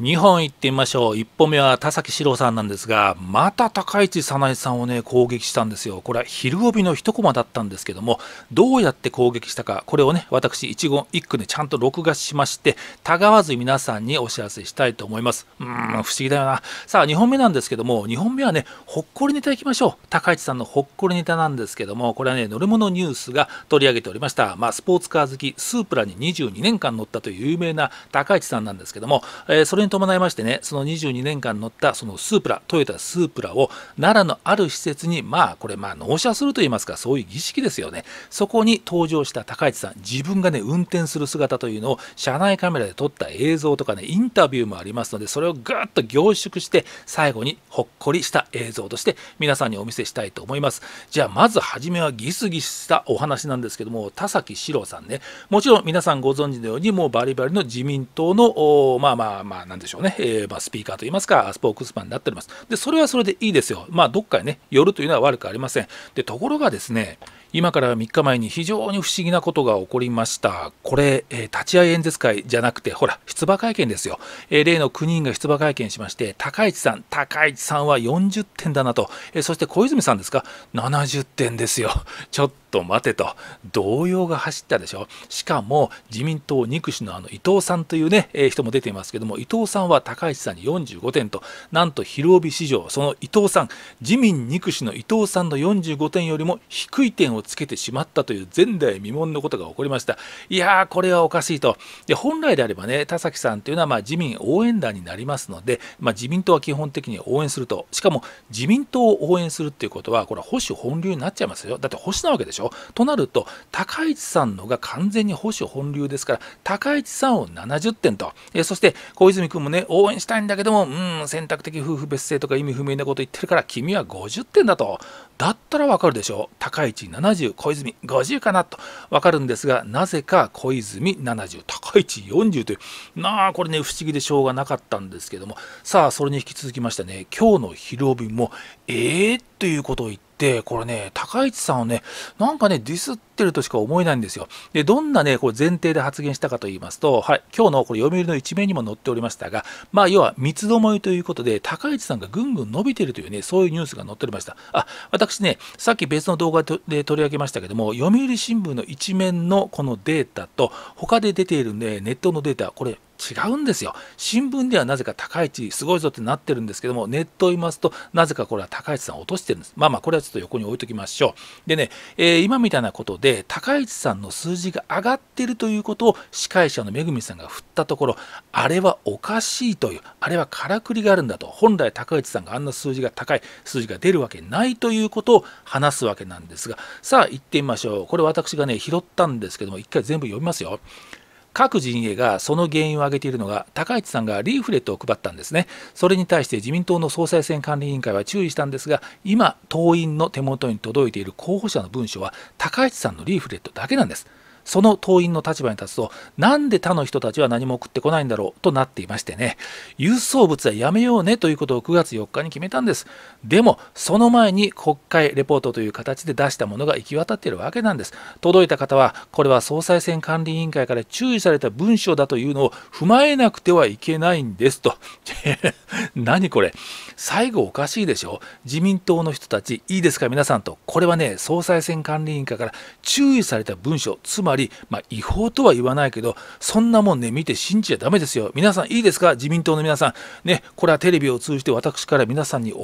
2本いってみましょう1本目は田崎史郎さんなんですがまた高市早苗さんをね攻撃したんですよこれは昼帯の1コマだったんですけどもどうやって攻撃したかこれをね私一言一句ねちゃんと録画しましてたがわず皆さんにお知らせしたいと思いますうん不思議だよなさあ2本目なんですけども2本目はねほっこりネタいきましょう高市さんのほっこりネタなんですけどもこれはね乗り物ニュースが取り上げておりましたまあ、スポーツカー好きスープラに22年間乗ったという有名な高市さんなんですけども、えー、それに伴いましてねその22年間乗ったそのスープラトヨタスープラを奈良のある施設にまあこれまあ納車するといいますかそういう儀式ですよねそこに登場した高市さん自分がね運転する姿というのを車内カメラで撮った映像とかねインタビューもありますのでそれをぐっと凝縮して最後にほっこりした映像として皆さんにお見せしたいと思いますじゃあまず初めはギスギスしたお話なんですけども田崎史郎さんねもちろん皆さんご存知のようにもうバリバリの自民党のまあまあまあんでしょうね、えー、まあ、スピーカーといいますか、スポークスパンになっております。で、それはそれでいいですよ。まあ、どっかにね、寄るというのは悪くありません。で、ところがですね、今から3日前に非常に不思議なことが起こりました。これ、え立ち会い演説会じゃなくて、ほら、出馬会見ですよ。え例の9人が出馬会見しまして、高市さん、高市さんは40点だなと、えそして小泉さんですか、70点ですよ。ちょっと待てと、動揺が走ったでしょ。しかも、自民党憎しのあの伊藤さんというね、え人も出ていますけども、伊藤さんは高市さんに45点と、なんと広帯市場、その伊藤さん、自民憎しの伊藤さんの45点よりも低い点をつけてしまったという前代未聞のことが起こりました。いやー、これはおかしいと。で本来であればね、田崎さんというのはま自民応援団になりますので、まあ、自民党は基本的に応援すると。しかも自民党を応援するっていうことは、これは保守本流になっちゃいますよ。だって保守なわけでしょ。となると、高市さんのが完全に保守本流ですから、高市さんを70点と。えそして、小泉君もね、応援したいんだけども、うん、選択的夫婦別姓とか意味不明なこと言ってるから、君は50点だと。だったらわかるでしょ。高市70 70小泉50かなと分かるんですがなぜか小泉70高市40というなあこれね不思議でしょうがなかったんですけどもさあそれに引き続きましてね今日の「ひるおび」もええー、ということを言ってで、これね、高市さんをね、なんかね、ディスってるとしか思えないんですよ。で、どんなね、これ前提で発言したかと言いますと、はい、今日のこれ読売の一面にも載っておりましたが、まあ、要は三つどもえということで、高市さんがぐんぐん伸びてるというね、そういうニュースが載っておりました。あ、私ね、さっき別の動画で取り上げましたけども、読売新聞の一面のこのデータと、他で出ているね、ネットのデータ、これ違うんですよ。新聞ではなぜか高市すごいぞってなってるんですけども、ネットを見ますと、なぜかこれは高市さん落としてるんです。まあまあ、これはちょっと横に置いときましょう。でね、えー、今みたいなことで、高市さんの数字が上がってるということを司会者のめぐみさんが振ったところ、あれはおかしいという、あれはからくりがあるんだと、本来高市さんがあんな数字が高い数字が出るわけないということを話すわけなんですが、さあ行ってみましょう。これ私がね、拾ったんですけども、一回全部読みますよ。各陣営がその原因を挙げているのが高市さんがリーフレットを配ったんですねそれに対して自民党の総裁選管理委員会は注意したんですが今党員の手元に届いている候補者の文書は高市さんのリーフレットだけなんですその党員の立場に立つとなんで他の人たちは何も送ってこないんだろうとなっていましてね郵送物はやめようねということを9月4日に決めたんですでもその前に国会レポートという形で出したものが行き渡っているわけなんです届いた方はこれは総裁選管理委員会から注意された文書だというのを踏まえなくてはいけないんですと 何これ最後おかしいでしょ自民党の人たちいいですか皆さんとこれはね総裁選管理委員会から注意された文書つまりり、まあ、違法とは言わないけど、そんなもんね、見て信じちゃだめですよ。皆さんいいですか自民党の皆さん。ね、これはテレビを通じて私から皆さんにお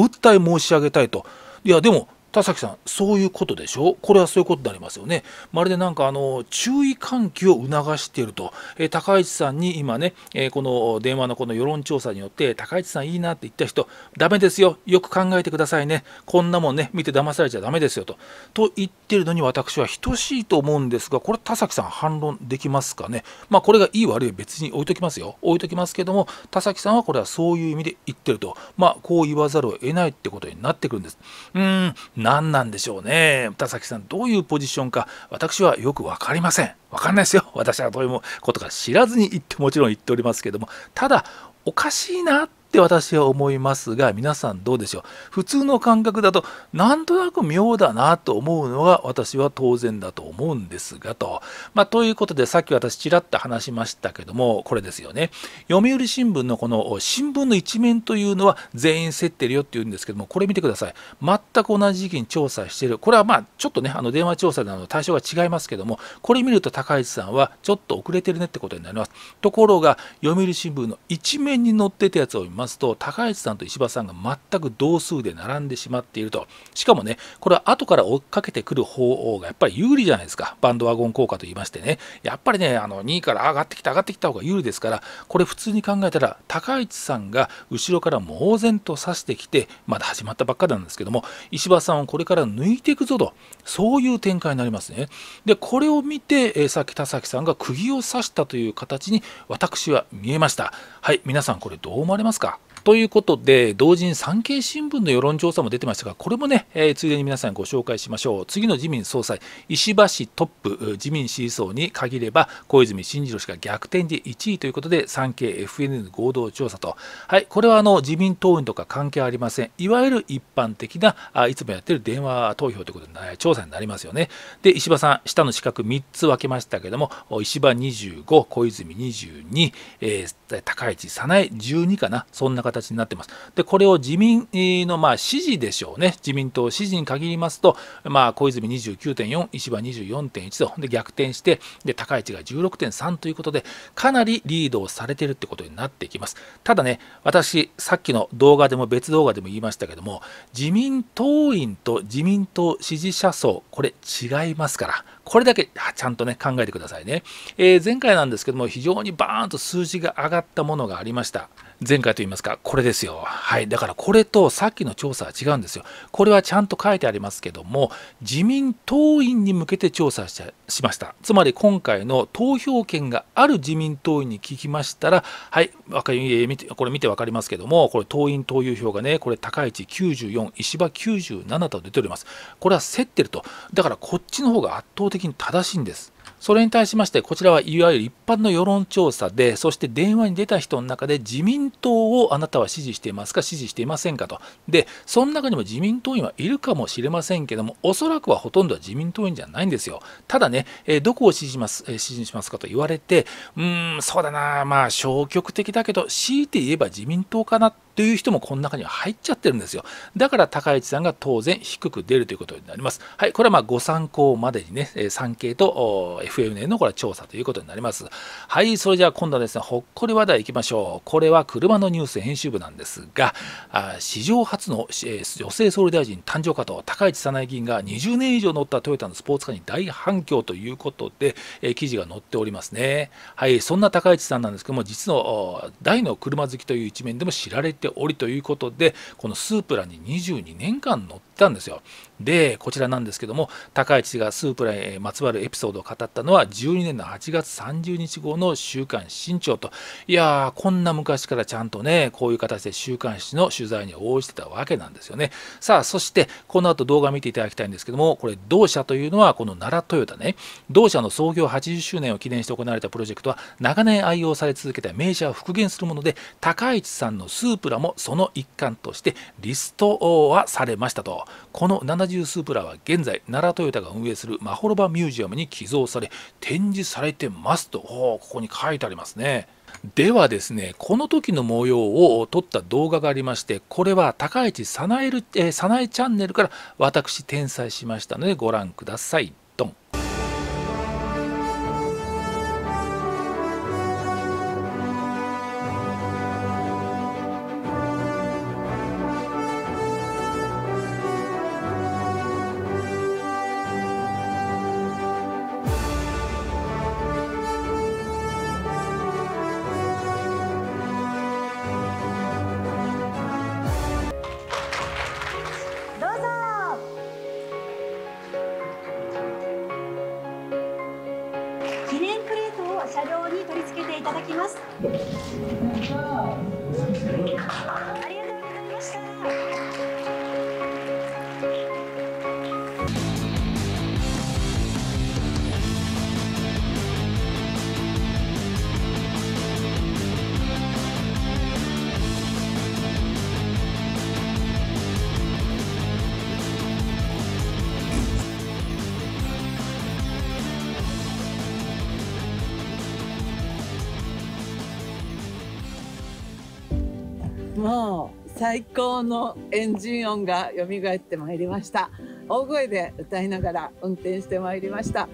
お訴え申し上げたいと。いや、でも、田崎さん、そういうことでしょこれはそういうことになりますよね。まるでなんかあの注意喚起を促していると、えー、高市さんに今ね、えー、この電話のこの世論調査によって、高市さんいいなって言った人、ダメですよ、よく考えてくださいね、こんなもんね、見て騙されちゃだめですよと、と言ってるのに私は等しいと思うんですが、これ、田崎さん、反論できますかね。まあ、これがいい悪い別に置いときますよ、置いときますけども、田崎さんはこれはそういう意味で言ってると、まあ、こう言わざるを得ないってことになってくるんです。うん何なんでしょうね田崎さんどういうポジションか私はよく分かりません分かんないですよ私はどういうことか知らずに言ってもちろん言っておりますけどもただおかしいなってって私は思いますが皆さんどうでしょう普通の感覚だとなんとなく妙だなと思うのが私は当然だと思うんですがと。まあ、ということでさっき私ちらっと話しましたけどもこれですよね。読売新聞のこの新聞の一面というのは全員競ってるよっていうんですけどもこれ見てください。全く同じ時期に調査してるこれはまあちょっとねあの電話調査などの対象が違いますけどもこれ見ると高市さんはちょっと遅れてるねってことになります。ところが読売新聞の一面に載ってたやつを見ますますと高市さんと石破さんが全く同数で並んでしまっているとしかもねこれは後から追っかけてくる方がやっぱり有利じゃないですかバンドワゴン効果といいましてねやっぱりねあの2位から上がってきた上がってきた方が有利ですからこれ普通に考えたら高市さんが後ろから猛然と指してきてまだ始まったばっかなんですけども石破さんをこれから抜いていくぞとそういう展開になりますねでこれを見て、えさっき田崎さんが釘を刺したという形に私は見えましたはい皆さんこれどう思われますかということで同時に産経新聞の世論調査も出てましたがこれもね、えー、ついでに皆さんご紹介しましょう次の自民総裁石破氏トップ自民支持層に限れば小泉進次郎氏が逆転で1位ということで産経 FNN 合同調査と、はい、これはあの自民党員とか関係ありませんいわゆる一般的ないつもやってる電話投票ということで調査になりますよねで石破さん下の資格3つ分けましたけども石破25小泉22、えー、高市早苗12かなそんな形形になってます。で、これを自民のまあ支持でしょうね、自民党支持に限りますと、まあ、小泉29.4、石破24.1とで逆転して、で高市が16.3ということで、かなりリードをされてるってことになってきます。ただね、私、さっきの動画でも別動画でも言いましたけども、自民党員と自民党支持者層、これ違いますから、これだけちゃんとね、考えてくださいね。えー、前回なんですけども、非常にバーンと数字が上がったものがありました。前回と言いますか、これですよ。はい。だからこれとさっきの調査は違うんですよ。これはちゃんと書いてありますけども、自民党員に向けて調査ししました。つまり今回の投票権がある自民党員に聞きましたら、はい、見てこれ見て分かりますけども、これ党員党友票がね、これ高市94、石破97と出ております。これは競ってると。だからこっちの方が圧倒的に正しいんです。それに対しまして、こちらはいわゆる一般の世論調査で、そして電話に出た人の中で、自民党をあなたは支持していますか、支持していませんかと、で、その中にも自民党員はいるかもしれませんけども、おそらくはほとんどは自民党員じゃないんですよ。ただね、えどこを支持します、え支持しますかと言われて、うーん、そうだな、まあ、消極的だけど、強いて言えば自民党かなという人もこの中には入っちゃってるんですよ。だから高市さんが当然低く出るということになります。はい、これはまあご参考までにね、産経と FNN のこれは調査ということになります。はい、それじゃあ今度はですね、ほっこり話題いきましょう。これは車のニュース編集部なんですが、あ史上初の女性総理大臣誕生かと、高市早苗議員が20年以上乗ったトヨタのスポーツカーに大反響ということで、え記事が載っておりますね。はい、そんな高市さんなんですけども、実の大の車好きという一面でも知られてておりということでこのスープラに22年間乗ってたんですよ。で、こちらなんですけども、高市がスープラにまつわるエピソードを語ったのは、12年の8月30日号の週刊新潮と、いやー、こんな昔からちゃんとね、こういう形で週刊誌の取材に応じてたわけなんですよね。さあ、そして、この後動画見ていただきたいんですけども、これ、同社というのは、この奈良トヨタね、同社の創業80周年を記念して行われたプロジェクトは、長年愛用され続けた名車を復元するもので、高市さんのスープラもその一環としてリストはされましたと。この70スープラは現在奈良トヨタが運営するマホロバミュージアムに寄贈され展示されてますとここに書いてありますね。ではですね、この時の模様を撮った動画がありまして、これは高市早苗、えー、チャンネルから私転載しましたのでご覧ください。 감사합니다. もう最高のエンジン音が蘇ってまいりました大声で歌いながら運転してまいりました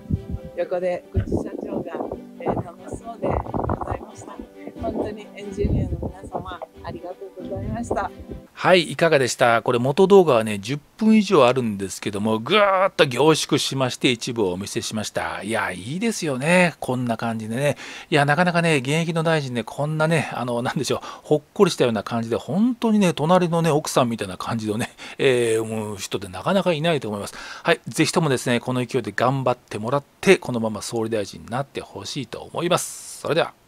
横で口社長が、えー、楽しそうでございました本当にエンジニアの皆様ありがとうございましたはいいかがでしたこれ元動画はね10分以上あるんですけどもぐーっと凝縮しまして一部をお見せしましたいやいいですよねこんな感じでねいやなかなかね現役の大臣ねこんなねあの何でしょうほっこりしたような感じで本当にね隣のね奥さんみたいな感じのね、えー、人でなかなかいないと思いますはい是非ともですねこの勢いで頑張ってもらってこのまま総理大臣になってほしいと思いますそれでは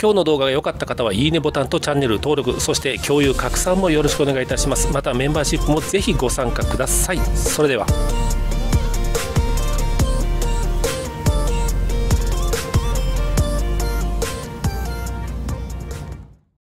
今日の動画が良かった方はいいねボタンとチャンネル登録そして共有拡散もよろしくお願いいたしますまたメンバーシップもぜひご参加くださいそれでは